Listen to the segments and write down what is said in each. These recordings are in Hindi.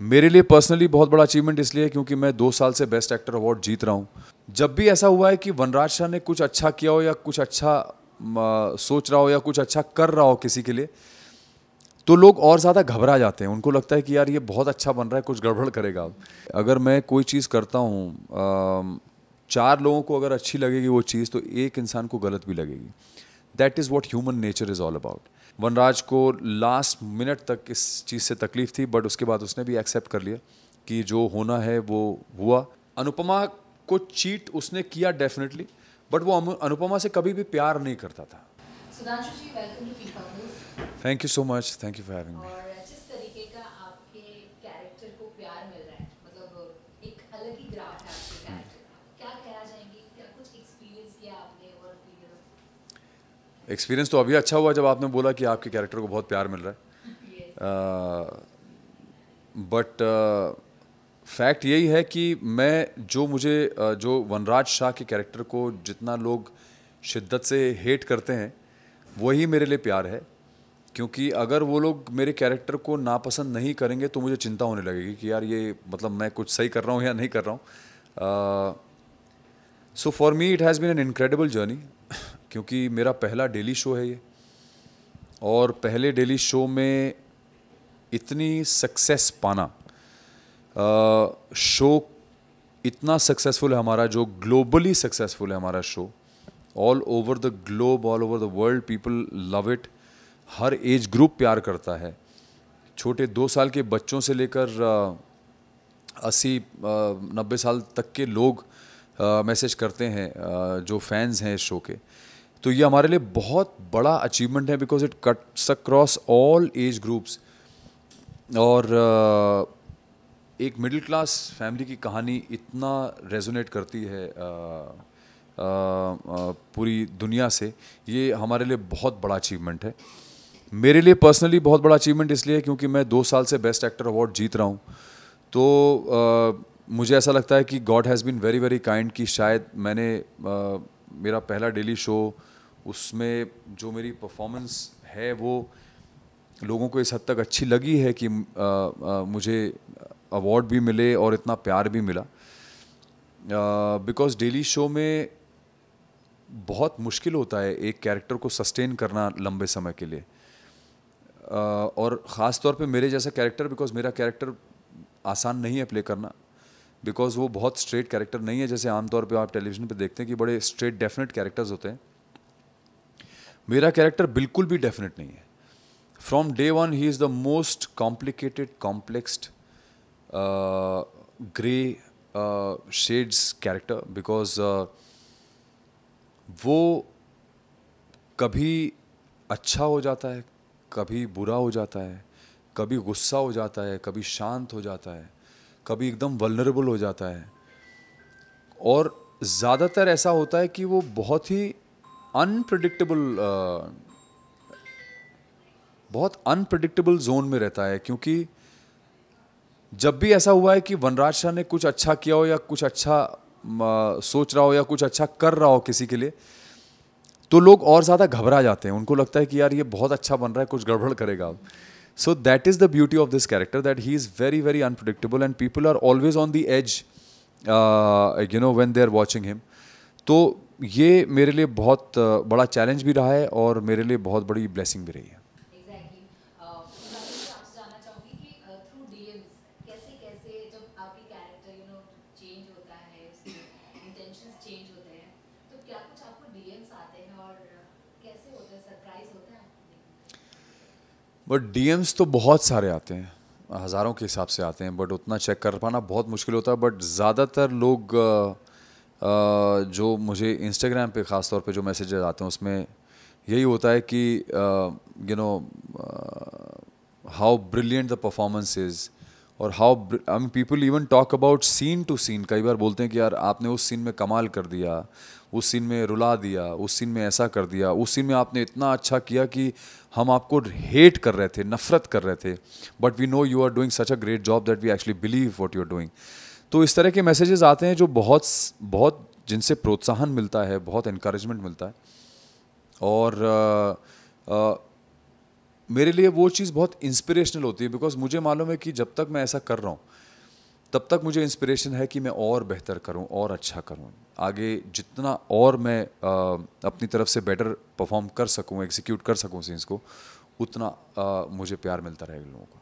मेरे लिए पर्सनली बहुत बड़ा अचीवमेंट इसलिए है क्योंकि मैं दो साल से बेस्ट एक्टर अवार्ड जीत रहा हूँ जब भी ऐसा हुआ है कि वनराज शाह ने कुछ अच्छा किया हो या कुछ अच्छा सोच रहा हो या कुछ अच्छा कर रहा हो किसी के लिए तो लोग और ज़्यादा घबरा जाते हैं उनको लगता है कि यार ये बहुत अच्छा बन रहा है कुछ गड़बड़ करेगा अगर मैं कोई चीज़ करता हूँ चार लोगों को अगर अच्छी लगेगी वो चीज़ तो एक इंसान को गलत भी लगेगी that is what human nature is all about Vanraj को लास्ट मिनट तक इस चीज़ से तकलीफ थी बट उसके बाद उसने भी एक्सेप्ट कर लिया कि जो होना है वो हुआ अनुपमा को चीट उसने किया डेफिनेटली बट वो अनुपमा से कभी भी प्यार नहीं करता था thank you so much thank you for having me experience तो अभी अच्छा हुआ जब आपने बोला कि आपके कैरेक्टर को बहुत प्यार मिल रहा है बट फैक्ट uh, uh, यही है कि मैं जो मुझे uh, जो वनराज शाह के कैरेक्टर को जितना लोग शिद्दत से हेट करते हैं वही मेरे लिए प्यार है क्योंकि अगर वो लोग मेरे कैरेक्टर को नापसंद नहीं करेंगे तो मुझे चिंता होने लगेगी कि यार ये मतलब मैं कुछ सही कर रहा हूँ या नहीं कर रहा हूँ so for me it has been an incredible journey क्योंकि मेरा पहला डेली शो है ये और पहले डेली शो में इतनी सक्सेस पाना आ, शो इतना सक्सेसफुल है हमारा जो ग्लोबली सक्सेसफुल है हमारा show all over the globe all over the world people love it हर एज ग्रुप प्यार करता है छोटे दो साल के बच्चों से लेकर अस्सी नब्बे साल तक के लोग मैसेज करते हैं जो फैंस हैं इस शो के तो ये हमारे लिए बहुत बड़ा अचीवमेंट है because it cuts across all age groups और uh, एक मिडिल क्लास फैमिली की कहानी इतना रेजोनेट करती है uh, uh, पूरी दुनिया से ये हमारे लिए बहुत बड़ा अचीवमेंट है मेरे लिए पर्सनली बहुत बड़ा अचीवमेंट इसलिए क्योंकि मैं दो साल से बेस्ट एक्टर अवार्ड जीत रहा हूँ तो uh, मुझे ऐसा लगता है कि God has been very very kind कि शायद मैंने uh, मेरा पहला डेली शो उसमें जो मेरी परफॉर्मेंस है वो लोगों को इस हद तक अच्छी लगी है कि आ, आ, मुझे अवार्ड भी मिले और इतना प्यार भी मिला बिकॉज डेली शो में बहुत मुश्किल होता है एक कैरेक्टर को सस्टेन करना लंबे समय के लिए आ, और ख़ास तौर पे मेरे जैसा कैरेक्टर बिकॉज मेरा कैरेक्टर आसान नहीं है प्ले करना बिकॉज वो बहुत स्ट्रेट कैरेक्टर नहीं है जैसे आमतौर पर आप टेलीविजन पर देखते हैं कि बड़े स्ट्रेट डेफिनेट कैरेक्टर्स होते हैं मेरा कैरेक्टर बिल्कुल भी डेफिनेट नहीं है from day one he is the most complicated complexed grey shades character because वो कभी अच्छा हो जाता है कभी बुरा हो जाता है कभी गुस्सा हो जाता है कभी शांत हो जाता है कभी एकदम वलनरेबल हो जाता है और ज़्यादातर ऐसा होता है कि वो बहुत ही अनप्रडिक्टेबल बहुत अनप्रडिक्टेबल जोन में रहता है क्योंकि जब भी ऐसा हुआ है कि वनराज शाह ने कुछ अच्छा किया हो या कुछ अच्छा सोच रहा हो या कुछ अच्छा कर रहा हो किसी के लिए तो लोग और ज़्यादा घबरा जाते हैं उनको लगता है कि यार ये बहुत अच्छा बन रहा है कुछ गड़बड़ करेगा अब so that is the beauty of this character that he is very very unpredictable and people are always on the edge you know when they are watching him तो ये मेरे लिए बहुत uh, बड़ा चैलेंज भी रहा है और मेरे लिए बहुत बड़ी ब्लेसिंग भी रही है क्या कुछ बट डी तो बहुत सारे आते हैं हज़ारों के हिसाब से आते हैं बट उतना चेक कर पाना बहुत मुश्किल होता है बट ज़्यादातर लोग जो मुझे इंस्टाग्राम पे ख़ास तौर पे जो मैसेजेज आते हैं उसमें यही होता है कि you know how brilliant the performance is और how I mean people even talk about scene to scene कई बार बोलते हैं कि यार आपने उस सीन में कमाल कर दिया उस सीन में रुला दिया उस सीन में ऐसा कर दिया उस सीन में आपने इतना अच्छा किया कि हम आपको हेट कर रहे थे नफरत कर रहे थे but we know you are doing such a great job that we actually believe what you are doing तो इस तरह के मैसेजेस आते हैं जो बहुत बहुत जिनसे प्रोत्साहन मिलता है बहुत इनक्रेजमेंट मिलता है और uh, uh, मेरे लिए वो चीज़ बहुत इंस्पिरेशनल होती है बिकॉज मुझे मालूम है कि जब तक मैं ऐसा कर रहा हूँ तब तक मुझे इंस्पिरेशन है कि मैं और बेहतर करूँ और अच्छा करूँ आगे जितना और मैं आ, अपनी तरफ से बेटर परफॉर्म कर सकूँ एग्जीक्यूट कर सकूँ सीन्स को उतना आ, मुझे प्यार मिलता रहेगा लोगों को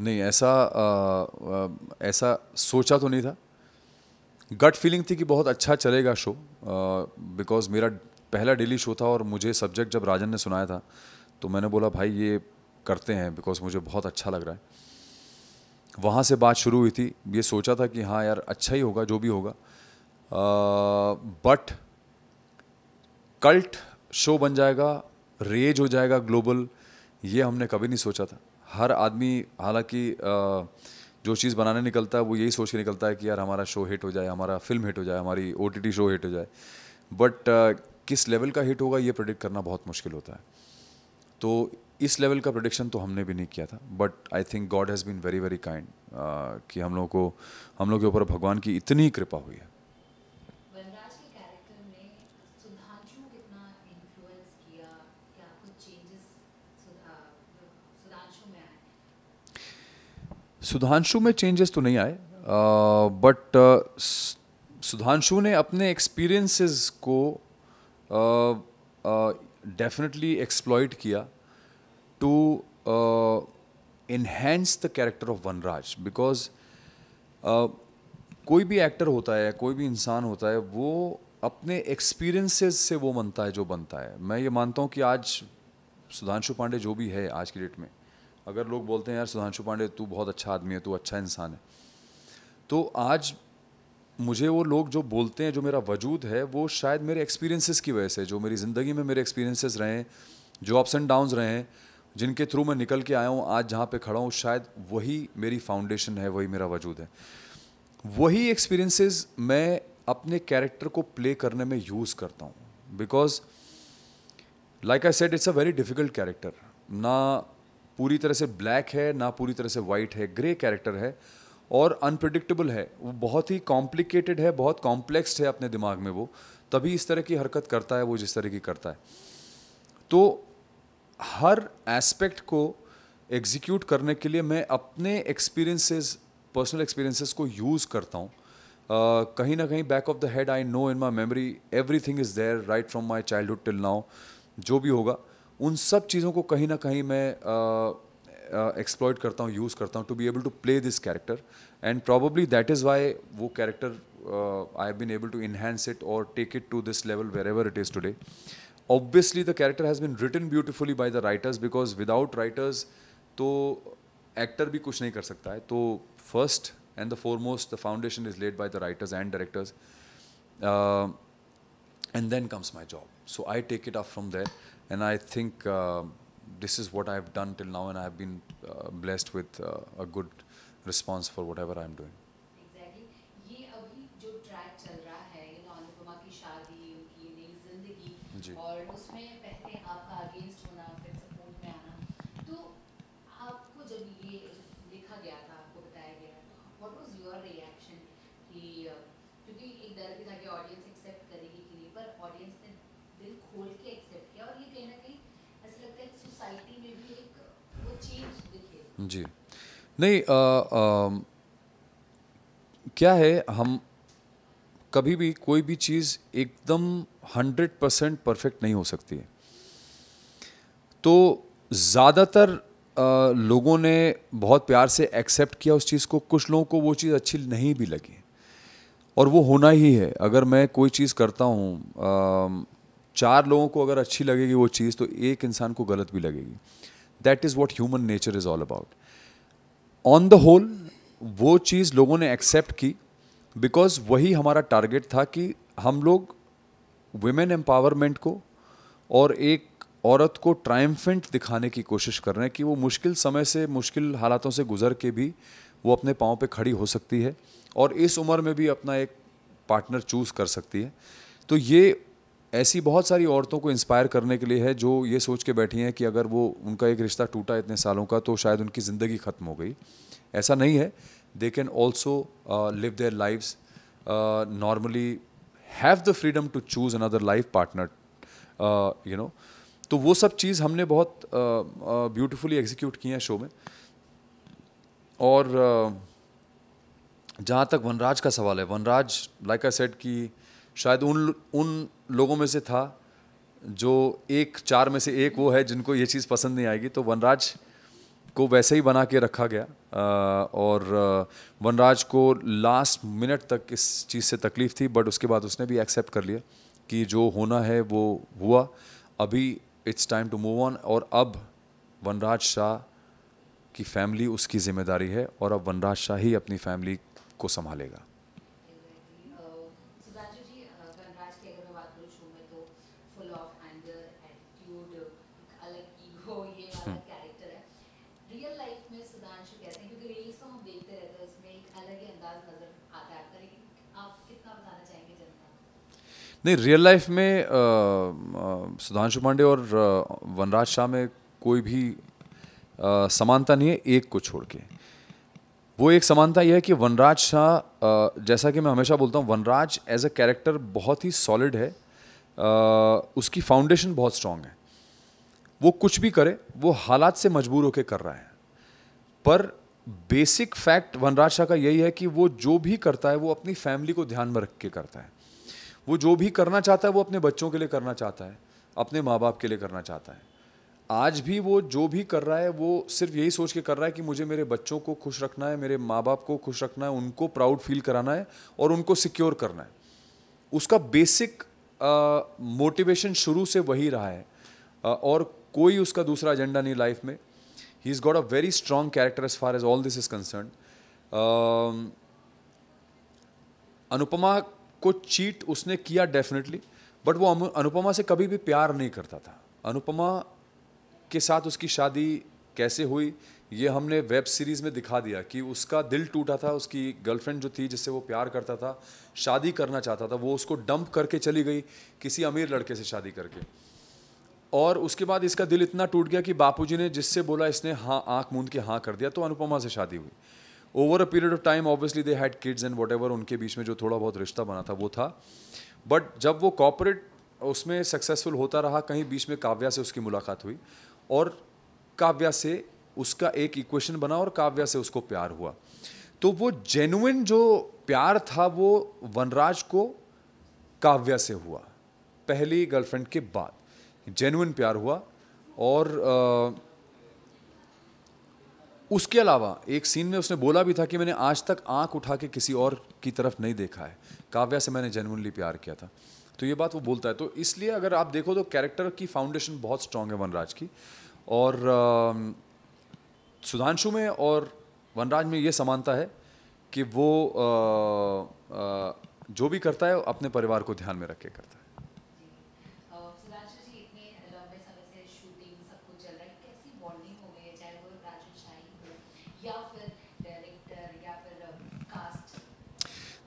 नहीं ऐसा आ, आ, ऐसा सोचा तो नहीं था गट फीलिंग थी कि बहुत अच्छा चलेगा शो बिकॉज मेरा पहला डेली शो था और मुझे सब्जेक्ट जब राजन ने सुनाया था तो मैंने बोला भाई ये करते हैं बिकॉज मुझे बहुत अच्छा लग रहा है वहाँ से बात शुरू हुई थी ये सोचा था कि हाँ यार अच्छा ही होगा जो भी होगा बट कल्ट शो बन जाएगा रेज हो जाएगा ग्लोबल ये हमने कभी नहीं सोचा था हर आदमी हालांकि जो चीज़ बनाने निकलता है वो यही सोच के निकलता है कि यार हमारा शो हिट हो जाए हमारा फिल्म हिट हो जाए हमारी ओ शो हिट हो जाए बट किस लेवल का हिट होगा ये प्रडिक्ट करना बहुत मुश्किल होता है तो इस लेवल का प्रोडिक्शन तो हमने भी नहीं किया था but I think God has been very very kind कि हम लोगों को हम लोग के ऊपर भगवान की इतनी कृपा हुई है सुधांशु में चेंजेस तो नहीं आए बट सुधांशु ने अपने एक्सपीरियंसेस को डेफिनेटली एक्सप्लॉयट किया to enhance the character of Vanraj because कोई भी एक्टर होता है कोई भी इंसान होता है वो अपने एक्सपीरियंसेस से वो बनता है जो बनता है मैं ये मानता हूँ कि आज सुधांशु पांडे जो भी है आज की डेट में अगर लोग बोलते हैं यार सुधांशु पांडे तू बहुत अच्छा आदमी है तू अच्छा इंसान है तो आज मुझे वो लोग जो बोलते हैं जो मेरा वजूद है वो शायद मेरे एक्सपीरियंसेस की वजह से जो मेरी ज़िंदगी में मेरे एक्सपीरियंसेस रहे हैं जो अप्स एंड डाउन्स रहे हैं जिनके थ्रू मैं निकल के आया हूँ आज जहाँ पे खड़ा हूँ शायद वही मेरी फाउंडेशन है वही मेरा वजूद है वही एक्सपीरियंसेस मैं अपने कैरेक्टर को प्ले करने में यूज़ करता हूँ because like I said it's a very difficult character ना पूरी तरह से ब्लैक है ना पूरी तरह से वाइट है ग्रे कैरेक्टर है और अनप्रडिक्टेबल है वो बहुत ही कॉम्प्लिकेटेड है बहुत कॉम्प्लेक्स्ड है अपने दिमाग में वो तभी इस तरह की हरकत करता है वो जिस तरह की करता है तो हर एस्पेक्ट को एग्जीक्यूट करने के लिए मैं अपने एक्सपीरियंसेस पर्सनल एक्सपीरियंसेस को यूज़ करता हूँ Uh, कहीं ना कहीं back of the head I know in my memory everything is there right from my childhood till now जो भी होगा उन सब चीज़ों को कहीं ना कहीं मैं एक्सप्लॉयट करता हूँ यूज़ करता हूँ to be able to play this character and probably that is why वो character I have been able to enhance it और take it to this level wherever it is today obviously the character has been written beautifully by the writers because without writers तो एक्टर भी कुछ नहीं कर सकता है तो first and the foremost the foundation is laid by the writers and directors and then comes my job so I take it up from there, and I think uh, this is what I've done till now, and I've been uh, blessed with uh, a good response for whatever I'm doing. Exactly. और उसमें जी नहीं आ, आ, क्या है हम कभी भी कोई भी चीज़ एकदम हंड्रेड परसेंट परफेक्ट नहीं हो सकती है तो ज़्यादातर लोगों ने बहुत प्यार से एक्सेप्ट किया उस चीज़ को कुछ लोगों को वो चीज़ अच्छी नहीं भी लगी और वो होना ही है अगर मैं कोई चीज़ करता हूँ चार लोगों को अगर अच्छी लगेगी वो चीज़ तो एक इंसान को गलत भी लगेगी that is what human nature is all about on the whole वो चीज़ लोगों ने एक्सेप्ट की बिकॉज वही हमारा टारगेट था कि हम लोग वुमेन एम्पावरमेंट को और एक औरत को ट्रायम्फेंट दिखाने की कोशिश कर रहे हैं कि वो मुश्किल समय से मुश्किल हालातों से गुजर के भी वो अपने पाँव पे खड़ी हो सकती है और इस उम्र में भी अपना एक पार्टनर चूज़ कर सकती है तो ये ऐसी बहुत सारी औरतों को इंस्पायर करने के लिए है जो ये सोच के बैठी हैं कि अगर वो उनका एक रिश्ता टूटा इतने सालों का तो शायद उनकी ज़िंदगी ख़त्म हो गई ऐसा नहीं है they can also live their lifes normally have the freedom to choose another life partner you know तो वो सब चीज़ हमने बहुत ब्यूटिफुली uh, एग्जीक्यूट uh, की है शो में और uh, जहाँ तक वनराज का सवाल है वनराज लाइक आई सेड की शायद उन उन लोगों में से था जो एक चार में से एक वो है जिनको ये चीज़ पसंद नहीं आएगी तो वनराज को वैसे ही बना के रखा गया और वनराज को लास्ट मिनट तक इस चीज़ से तकलीफ़ थी बट उसके बाद उसने भी एक्सेप्ट कर लिया कि जो होना है वो हुआ अभी it's time to move on और अब वनराज शाह की फैमिली उसकी जिम्मेदारी है और अब वनराज शाह ही अपनी फैमिली को संभालेगा अच्छा, नहीं रियल लाइफ में सुधांशु पांडे और वनराज शाह में कोई भी आ, समानता नहीं है एक को छोड़ के वो एक समानता यह है कि वनराज शाह जैसा कि मैं हमेशा बोलता हूँ वनराज एज अ कैरेक्टर बहुत ही सॉलिड है उसकी फाउंडेशन बहुत स्ट्रांग है वो कुछ भी करे वो हालात से मजबूर होकर कर रहा है पर बेसिक फैक्ट वनराज शाह का यही है कि वो जो भी करता है वो अपनी फैमिली को ध्यान में रख के करता है वो जो भी करना चाहता है वो अपने बच्चों के लिए करना चाहता है अपने माँ बाप के लिए करना चाहता है आज भी वो जो भी कर रहा है वो सिर्फ यही सोच के कर रहा है कि मुझे मेरे बच्चों को खुश रखना है मेरे माँ बाप को खुश रखना है उनको प्राउड फील कराना है और उनको सिक्योर करना है उसका बेसिक मोटिवेशन शुरू से वही रहा है आ, और कोई उसका दूसरा एजेंडा नहीं लाइफ में he's got a very strong character as far as all this is concerned. Um, Anupama को चीट उसने किया डेफिनेटली बट वो अनुपमा से कभी भी प्यार नहीं करता था अनुपमा के साथ उसकी शादी कैसे हुई ये हमने वेब सीरीज़ में दिखा दिया कि उसका दिल टूटा था उसकी गर्लफ्रेंड जो थी जिससे वो प्यार करता था शादी करना चाहता था वो उसको डंप करके चली गई किसी अमीर लड़के से शादी करके और उसके बाद इसका दिल इतना टूट गया कि बापूजी ने जिससे बोला इसने हाँ आँख मूंद के हाँ कर दिया तो अनुपमा से शादी हुई over a period of time obviously they had kids and what उनके बीच में जो थोड़ा बहुत रिश्ता बना था वो था बट जब वो कॉपरेट उसमें सक्सेसफुल होता रहा कहीं बीच में काव्या से उसकी मुलाकात हुई और काव्या से उसका एक इक्वेशन बना और काव्या से उसको प्यार हुआ तो वो जेनुइन जो प्यार था वो वनराज को काव्या से हुआ पहली गर्लफ्रेंड के बाद जेनुन प्यार हुआ और आ, उसके अलावा एक सीन में उसने बोला भी था कि मैंने आज तक आंख उठा के किसी और की तरफ नहीं देखा है काव्या से मैंने जेनुनली प्यार किया था तो ये बात वो बोलता है तो इसलिए अगर आप देखो तो कैरेक्टर की फाउंडेशन बहुत स्ट्रांग है वनराज की और आ, सुधांशु में और वनराज में ये समानता है कि वो आ, आ, जो भी करता है अपने परिवार को ध्यान में रख के करता है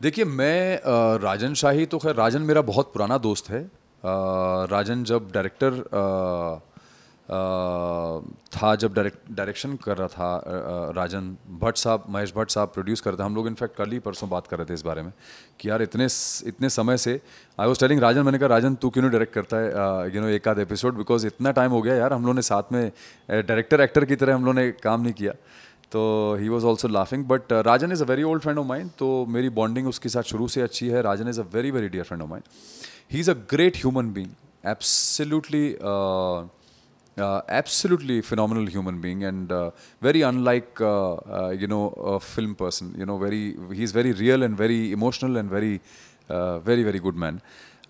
देखिए मैं राजन शाही तो खैर राजन मेरा बहुत पुराना दोस्त है राजन जब डायरेक्टर था जब डायरेक्ट डायरेक्शन कर रहा था राजन भट्ट साहब महेश भट्ट साहब प्रोड्यूस करते हम लोग इनफैक्ट कल ही परसों बात कर रहे थे इस बारे में कि यार इतने इतने समय से आई वॉज टेलिंग राजन मैंने कहा राजन तू क्यों नहीं डायरेक्ट करता है यू नो एक आध एपिसोड बिकॉज इतना टाइम हो गया यार हम लोग ने साथ में डायरेक्टर एक्टर की तरह हम लोग ने काम नहीं किया तो he was also laughing but Rajan is a very old friend of mine तो मेरी बॉन्डिंग उसके साथ शुरू से अच्छी है Rajan is a very very dear friend of mine he is a great human being absolutely absolutely phenomenal human being and very unlike you know film person you know very he is very real and very emotional and very very very good man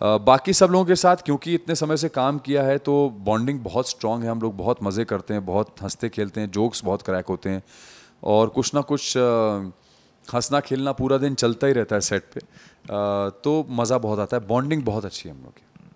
बाकी सब लोगों के साथ क्योंकि इतने समय से काम किया है तो बॉन्डिंग बहुत स्ट्रांग है हम लोग बहुत मज़े करते हैं बहुत हंसते खेलते हैं जोक्स बहुत क्रैक होते हैं और कुछ ना कुछ हंसना खेलना पूरा दिन चलता ही रहता है सेट पे तो मज़ा बहुत आता है बॉन्डिंग बहुत अच्छी है हम लोग की